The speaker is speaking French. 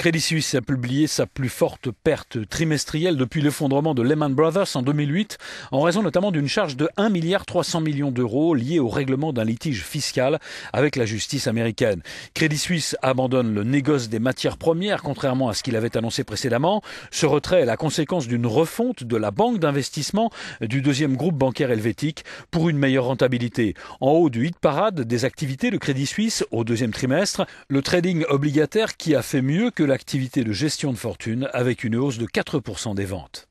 Crédit Suisse a publié sa plus forte perte trimestrielle depuis l'effondrement de Lehman Brothers en 2008, en raison notamment d'une charge de 1,3 milliard d'euros liée au règlement d'un litige fiscal avec la justice américaine. Crédit Suisse abandonne le négoce des matières premières, contrairement à ce qu'il avait annoncé précédemment. Ce retrait est la conséquence d'une refonte de la banque d'investissement du deuxième groupe bancaire helvétique pour une meilleure rentabilité. En haut du hit parade des activités de Crédit Suisse au deuxième trimestre, le trading obligataire qui a fait mieux que activité de gestion de fortune avec une hausse de 4% des ventes.